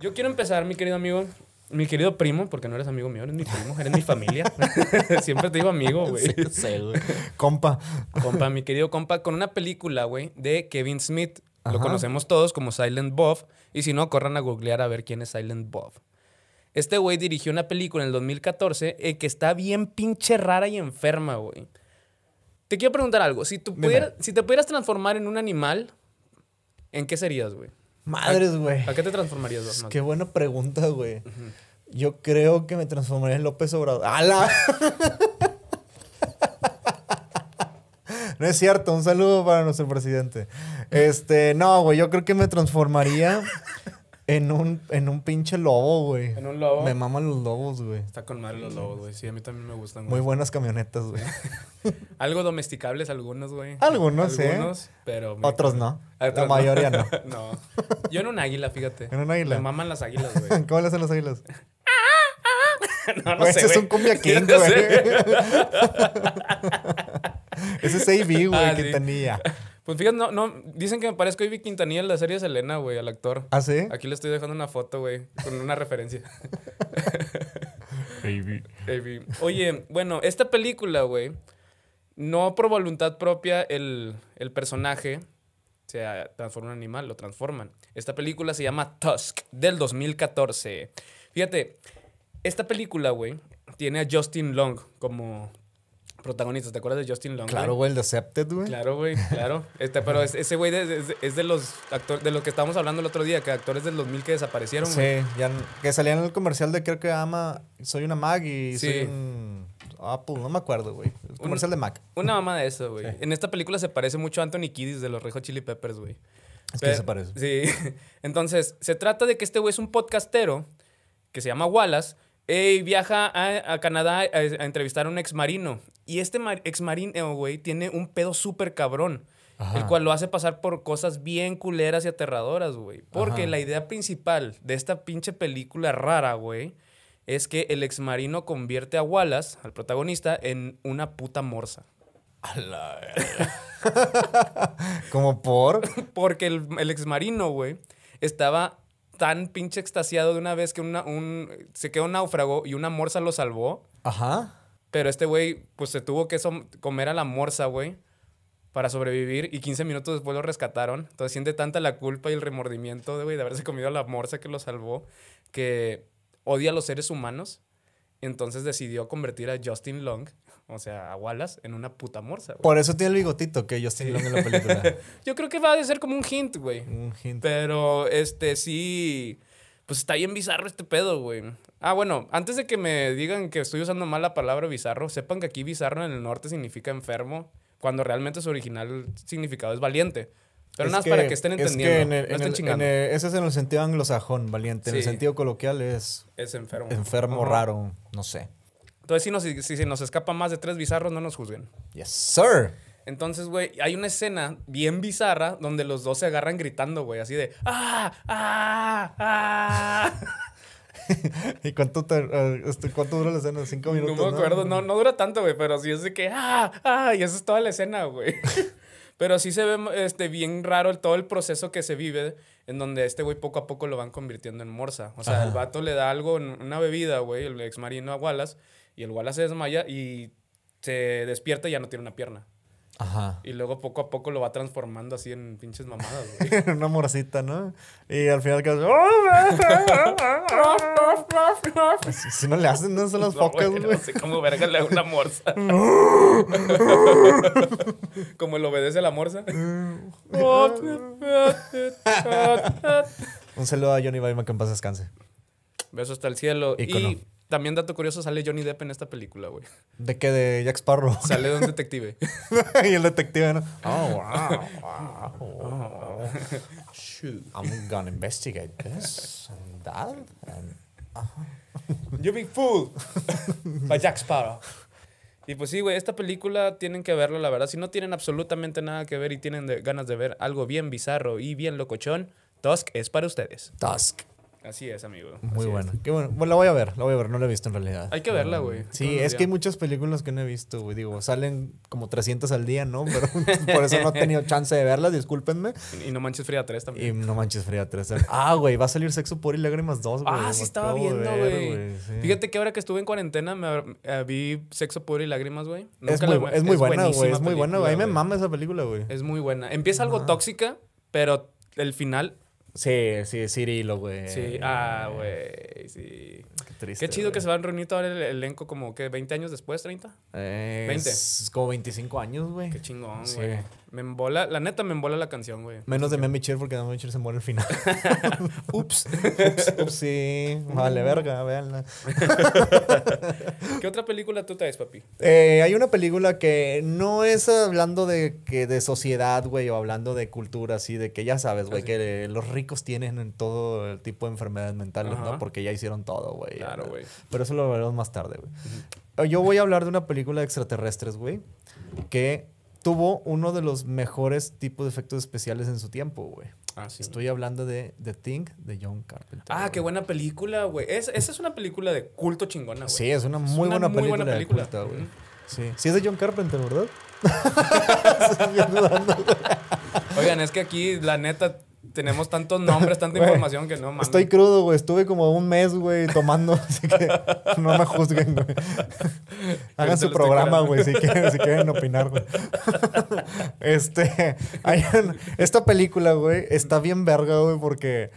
Yo quiero empezar, mi querido amigo, mi querido primo, porque no eres amigo mío, eres mi primo, eres mi familia. Siempre te digo amigo, güey. compa. Compa, mi querido compa, con una película, güey, de Kevin Smith. Lo conocemos todos como Silent Bob. Y si no, corran a googlear a ver quién es Silent Bob. Este güey dirigió una película en el 2014 eh, que está bien pinche rara y enferma, güey. Te quiero preguntar algo. Si, tú si te pudieras transformar en un animal, ¿en qué serías, güey? Madres, güey. ¿A, qué te transformarías, Qué buena pregunta, güey. Yo creo que me transformaría en López Obrador. ¡Hala! no es cierto, un saludo para nuestro presidente. Este, no, güey, yo creo que me transformaría en un, en un pinche lobo, güey. En un lobo. Me maman los lobos, güey. Está con madre los lobos, güey. Sí, a mí también me gustan. Muy buenas camionetas, güey. Algo domesticables algunos, güey. Algunos, sí. ¿eh? Algunos, pero... Otros no. la mayoría no. no. Yo en un águila, fíjate. En un águila. Me maman las águilas, güey. ¿Cómo le hacen las águilas? no, no Ese sé, es un cumbia king, güey. Ese es AB, güey, ah, que tenía. Pues fíjate, no, dicen que me parezco a Ivy Quintanilla en la serie Selena, güey, al actor. ¿Ah, sí? Aquí le estoy dejando una foto, güey, con una referencia. Ivy. Oye, bueno, esta película, güey, no por voluntad propia el, el personaje se transforma en un animal, lo transforman. Esta película se llama Tusk, del 2014. Fíjate, esta película, güey, tiene a Justin Long como protagonistas. ¿Te acuerdas de Justin Long? Claro, güey, el accepted, güey. Claro, güey, claro. Este, pero ese güey es, de los actores, de lo que estábamos hablando el otro día, que actores de los mil que desaparecieron, güey. Sí, que salían en el comercial de creo que ama, soy una mag y soy un Apple, no me acuerdo, güey. El comercial de Mac. Una mamá de eso, güey. En esta película se parece mucho a Anthony Kiddis de los Rejo Chili Peppers, güey. Es que se parece. Sí. Entonces, se trata de que este güey es un podcastero que se llama Wallace Ey, viaja a, Canadá a, entrevistar a un ex marino. Y este ex marino, güey, tiene un pedo súper cabrón. el cual lo hace pasar por cosas bien culeras y aterradoras, güey. Porque la idea principal de esta pinche película rara, güey, es que el exmarino convierte a Wallace, al protagonista, en una puta morsa. A ¿Como por? Porque el, el exmarino, güey, estaba tan pinche extasiado de una vez que una, un, se quedó un náufrago y una morsa lo salvó. Ajá. Pero este güey, pues se tuvo que comer a la morsa, güey, para sobrevivir y 15 minutos después lo rescataron. Entonces siente tanta la culpa y el remordimiento de, güey, de haberse comido a la morsa que lo salvó, que odia a los seres humanos. Entonces decidió convertir a Justin Long o sea, a Wallace en una puta morsa. Güey. Por eso tiene el bigotito que yo sí. hablando en la película. yo creo que va a ser como un hint, güey. Un hint. Pero, este, sí. Pues está bien bizarro este pedo, güey. Ah, bueno, antes de que me digan que estoy usando mal la palabra bizarro, sepan que aquí bizarro en el norte significa enfermo, cuando realmente su original significado es valiente. Pero nada más para que estén entendiendo. ese es en el sentido anglosajón, valiente. En el sentido coloquial es. Es enfermo. Enfermo, raro, no sé. Entonces, si, nos, se nos escapa más de tres bizarros, no nos juzguen. Yes, sir. Entonces, güey, hay una escena bien bizarra donde los dos se agarran gritando, güey, así de ¡Ah! ¡Ah! ¡Ah! ¿Y eh, este, cuánto, dura la escena? ¿Cinco minutos? No me acuerdo, no, dura tanto, güey, pero sí es de que ¡Ah! ¡Ah! Y esa es toda la escena, güey. pero sí se ve este, bien raro todo el proceso que se vive en donde este güey poco a poco lo van convirtiendo en morsa. O sea, el vato le da algo, una bebida, güey, el ex marino a Wallace y el Wala se desmaya y se despierta y ya no tiene una pierna. Ajá. Y luego poco a poco lo va transformando así en pinches mamadas, güey. Una morcita, ¿no? Y al final que oh, ah, ah, ah, si, no le hacen, no son las no, focas, güey. No sé cómo verga le da una morsa. Como le obedece a la morsa. Un saludo a Johnny Baima que en paz descanse. besos hasta el cielo. Y también, dato curioso, sale Johnny Depp en esta película, güey. ¿De qué? ¿De Jack Sparrow? Sale de un detective. y el detective, ¿no? Oh, wow, wow, wow. Shoot. I'm gonna investigate this and that. And, uh-huh. You big fool. By Jack Sparrow. Y pues sí, güey, esta película tienen que verla, la verdad. Si no tienen absolutamente nada que ver y tienen ganas de ver algo bien bizarro y bien locochón, Tusk es para ustedes. Tusk. Así es, amigo. Muy buena. Qué bueno. bueno. la voy a ver, la voy a ver. No la he visto en realidad. Hay que verla, güey. Sí, es que hay muchas películas que no he visto, güey. Digo, salen como 300 al día, ¿no? Pero por eso no he tenido chance de verlas, discúlpenme. Y No Manches Fría 3 también. Y No Manches Fría 3. Ah, güey, va a salir Sexo Puro y Lágrimas 2, güey. Ah, sí, estaba viendo, güey. Fíjate que ahora que estuve en cuarentena me, eh, vi Sexo puro y Lágrimas, güey. Es, muy, es muy buena, güey. Es muy buena, güey. A mí me mama esa película, güey. Es muy buena. Empieza algo tóxica, pero el final Sí, sí, Cirilo, güey. Sí, ah, güey, sí. Qué triste. Qué chido que se van a reunir todo el elenco como que 20 años después, 30. Eh, 20. Es como 25 años, güey. Qué chingón, güey. sí. Me embola, la neta me embola la canción, güey. Menos de Memichir, porque Mammy se muere al final. ups. ups. sí. Vale, verga, véanla. ¿Qué otra película tú traes, papi? Eh, hay una película que no es hablando de, que de sociedad, güey, o hablando de cultura, así, de que ya sabes, güey, ah, que los ricos tienen todo el tipo de enfermedades mentales, ¿no? Porque ya hicieron todo, güey. Claro, güey. Pero eso lo veremos más tarde, güey. Yo voy a hablar de una película de extraterrestres, güey, que tuvo uno de los mejores tipos de efectos especiales en su tiempo, güey. Ah, sí, Estoy hablando de The Thing de John Carpenter. Ah, qué buena película, güey. esa es una película de culto chingona, güey. Sí, es una muy, buena, muy película buena, película. Culto, güey. Sí. sí, es de John Carpenter, ¿verdad? Oigan, es que aquí, la neta, tenemos tantos nombres, tanta información que no mames. Estoy crudo, güey. Estuve como un mes, güey, tomando. así que no me juzguen, güey. Hagan su programa, güey, si quieren, opinar, güey. este. esta película, güey, está bien verga, güey, porque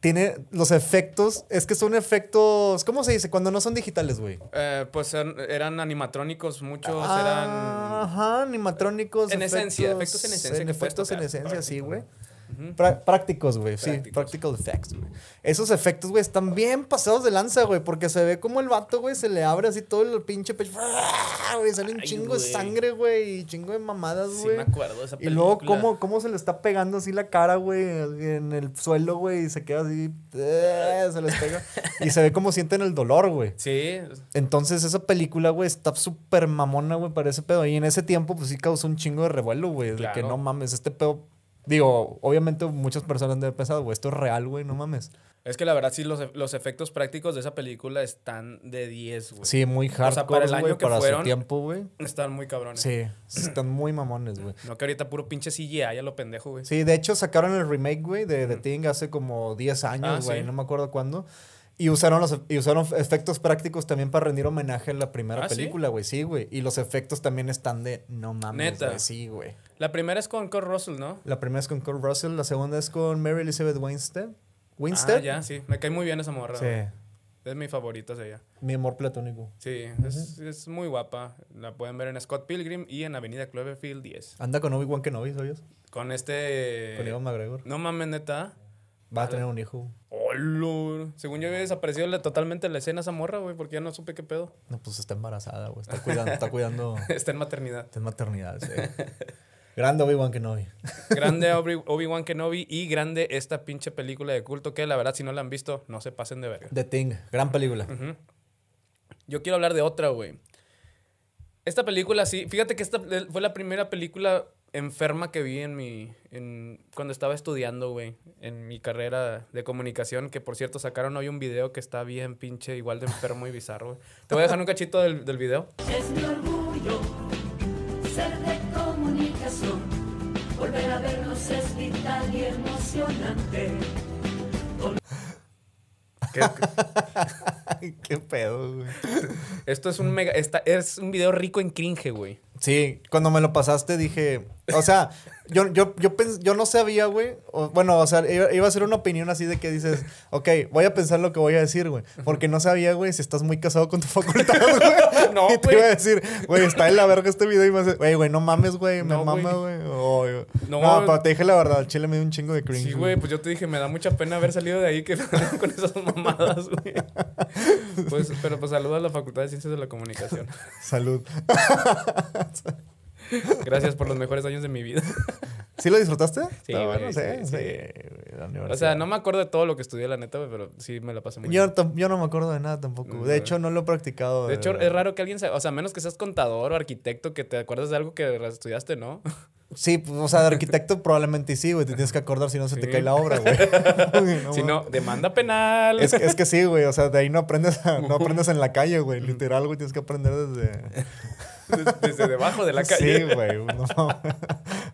tiene los efectos. Es que son efectos. ¿Cómo se dice? Cuando no son digitales, güey. Eh, pues eran, animatrónicos, muchos ah, eran. Ajá, animatrónicos. En esencia, efectos en esencia. efectos en esencia, sí, güey prácticos, güey. Sí, practical effects, güey. Esos efectos, güey, están bien pasados de lanza, güey, porque se ve como el vato, güey, se le abre así todo el pinche pecho. Güey, sale un chingo de sangre, güey, y chingo de mamadas, güey. Sí, me acuerdo esa película. Y luego, ¿cómo, se le está pegando así la cara, güey, en el suelo, güey, y se queda así. ¡eh! se les pega. y se ve cómo sienten el dolor, güey. Sí. Entonces, esa película, güey, está súper mamona, güey, para ese pedo. Y en ese tiempo, pues sí causó un chingo de revuelo, güey. De que no mames, este pedo Digo, obviamente muchas personas han pensado, güey, esto es real, güey, no mames. Es que la verdad sí, los, e-, los, efectos prácticos de esa película están de 10, güey. Sí, muy hardcore, güey, para el tiempo, güey. Están muy cabrones. Sí, están muy mamones, güey. No, que ahorita puro pinche CGI, ya lo pendejo, güey. Sí, de hecho sacaron el remake, güey, de The Thing hace como 10 años, ah, güey, no me acuerdo cuándo. Y usaron, los, y usaron efectos prácticos también para rendir homenaje a la primera ah, película, güey. ¿sí? güey. y los efectos también están de no mames. Neta. sí, güey. La primera es con Kurt Russell, ¿no? La primera es con Kurt Russell. La segunda es con Mary Elizabeth Winstead. Winstead. Ah, ya, sí. Me cae muy bien esa morra. Sí. Es mi favorita ella. Mi amor platónico. Sí, es, muy guapa. La pueden ver en Scott Pilgrim y en Avenida Cloverfield 10. Anda con Obi-Wan Kenobi, ¿sabías? Con este... Con Ivan McGregor. No mames, neta. Va a, ah, tener un hijo. Oh, según yo había desaparecido totalmente la escena esa morra, güey, porque ya no supe qué pedo. No, pues está embarazada, güey. Está cuidando, está cuidando. está en maternidad. Está en maternidad, sí. grande Obi-Wan Kenobi. grande Obi-Wan Kenobi y grande esta pinche película de culto que la verdad, si no la han visto, no se pasen de verga. The ting gran película. Yo quiero hablar de otra, güey. Esta película sí, fíjate que esta fue la primera película enferma que vi en mi. cuando estaba estudiando, güey. En mi carrera de comunicación. Que por cierto, sacaron hoy un video que está bien pinche, igual de enfermo y bizarro, güey. Te voy a dejar un cachito del, video. Es mi orgullo ser de comunicación. Volver a vernos es vital y emocionante. ¿Qué, qué? pedo, güey? Esto es un mega. es un video rico en cringe, güey. Sí, cuando me lo pasaste dije, o sea, yo, yo, yo, yo no sabía, güey. bueno, o sea, iba, a ser una opinión así de que dices, ok, voy a pensar lo que voy a decir, güey. Porque no sabía, güey, si estás muy casado con tu facultad, güey. no, y te iba a decir, güey, está en la verga este video. Y me hace, güey, güey, no mames, güey, me no, mama, güey. no no, no te dije la verdad, Chile me dio un chingo de cringe. Sí, güey, pues yo te dije, me da mucha pena haber salido de ahí que con esas mamadas, güey. Pues, pero pues saludos a la Facultad de Ciencias de la Comunicación. Salud. Gracias por los mejores años de mi vida. ¿Sí lo disfrutaste? Sí, bueno, sí, sí, O sea, no me acuerdo de todo lo que estudié, la neta, pero sí me la pasé muy bien. Yo no me acuerdo de nada tampoco. de hecho, no lo he practicado. De, hecho, eh. es raro que alguien, sea. o sea, menos que seas contador o arquitecto, que te acuerdes de algo que estudiaste, ¿no? Sí, pues, o sea, de arquitecto probablemente sí, güey. Te tienes que acordar si no se te cae la obra, güey. si no, demanda penal. Es, que sí, güey. O sea, de ahí no aprendes, no aprendes en la calle, güey. Literal, güey. Tienes que aprender desde... Desde, debajo de la calle. Sí, güey. No.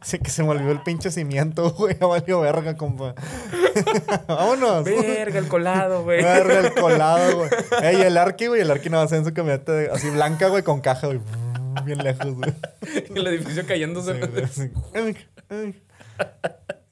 Así que se me olvidó el pinche cimiento, güey. Ha valido verga, compa. Vámonos. Verga, el colado, güey. Verga, el colado, güey. Ey, el arqui, güey. El arqui no va a ser en su camioneta así blanca, güey, con caja, güey. Bien lejos, güey. El edificio cayéndose. Sí,